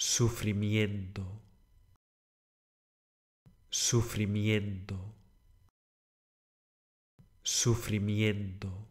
sufrimiento, sufrimiento, sufrimiento.